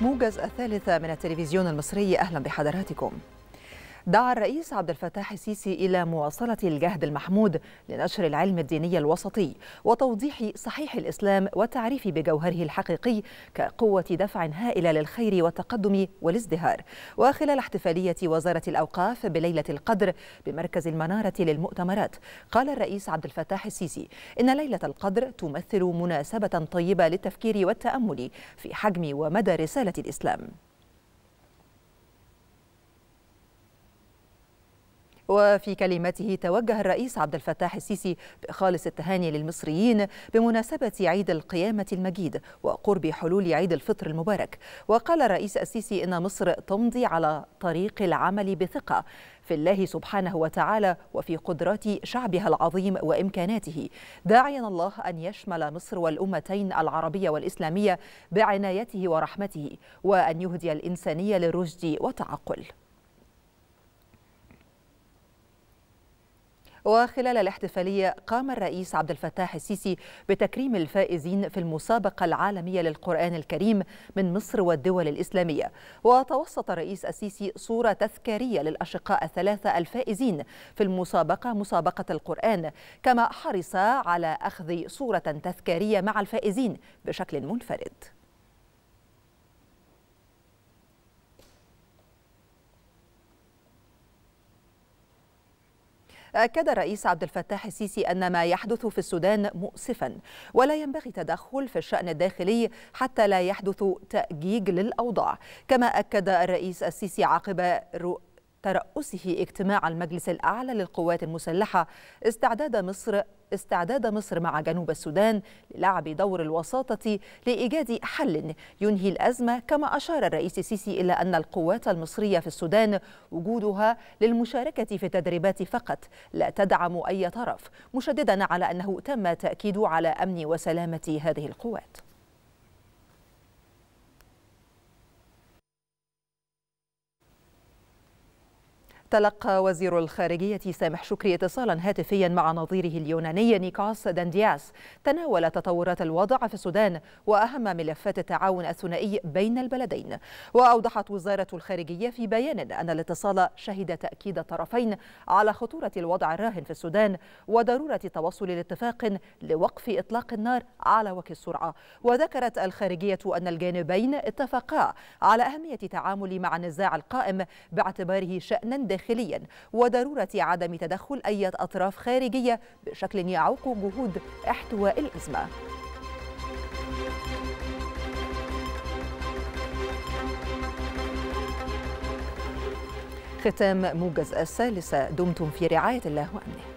موجز الثالثة من التلفزيون المصري أهلا بحضراتكم دعا الرئيس عبد الفتاح السيسي إلى مواصلة الجهد المحمود لنشر العلم الديني الوسطي وتوضيح صحيح الإسلام والتعريف بجوهره الحقيقي كقوة دفع هائلة للخير والتقدم والازدهار وخلال احتفالية وزارة الأوقاف بليلة القدر بمركز المنارة للمؤتمرات قال الرئيس عبد الفتاح السيسي إن ليلة القدر تمثل مناسبة طيبة للتفكير والتأمل في حجم ومدى رسالة الإسلام وفي كلمته توجه الرئيس عبد الفتاح السيسي بخالص التهاني للمصريين بمناسبة عيد القيامة المجيد وقرب حلول عيد الفطر المبارك وقال الرئيس السيسي إن مصر تمضي على طريق العمل بثقة في الله سبحانه وتعالى وفي قدرات شعبها العظيم وامكاناته داعيا الله ان يشمل مصر والامتين العربيه والاسلاميه بعنايته ورحمته وان يهدي الانسانيه للرشد والتعقل وخلال الاحتفالية قام الرئيس عبد الفتاح السيسي بتكريم الفائزين في المسابقة العالمية للقرآن الكريم من مصر والدول الإسلامية وتوسط الرئيس السيسي صورة تذكارية للأشقاء الثلاثة الفائزين في المسابقة مسابقة القرآن كما حرص على أخذ صورة تذكارية مع الفائزين بشكل منفرد أكد الرئيس عبد الفتاح السيسي أن ما يحدث في السودان مؤسفا ولا ينبغي تدخل في الشأن الداخلي حتى لا يحدث تأجيج للأوضاع كما أكد الرئيس السيسي عقب رؤية ترأسه اجتماع المجلس الأعلى للقوات المسلحة استعداد مصر استعداد مصر مع جنوب السودان للعب دور الوساطة لإيجاد حل ينهي الأزمة كما أشار الرئيس السيسي إلى أن القوات المصرية في السودان وجودها للمشاركة في تدريبات فقط لا تدعم أي طرف مشددا على أنه تم تأكيد على أمن وسلامة هذه القوات تلقى وزير الخارجية سامح شكري اتصالا هاتفيا مع نظيره اليوناني نيكاس داندياس تناول تطورات الوضع في السودان وأهم ملفات التعاون الثنائي بين البلدين وأوضحت وزارة الخارجية في بيان أن الاتصال شهد تأكيد الطرفين على خطورة الوضع الراهن في السودان وضرورة توصل لاتفاق لوقف إطلاق النار على وجه السرعة وذكرت الخارجية أن الجانبين اتفقا على أهمية التعامل مع النزاع القائم باعتباره شأنا داخليا وضرورة عدم تدخل أي أطراف خارجية بشكل يعوق جهود احتواء الأزمة ختام موجز الثالثة دمتم في رعاية الله وأمنه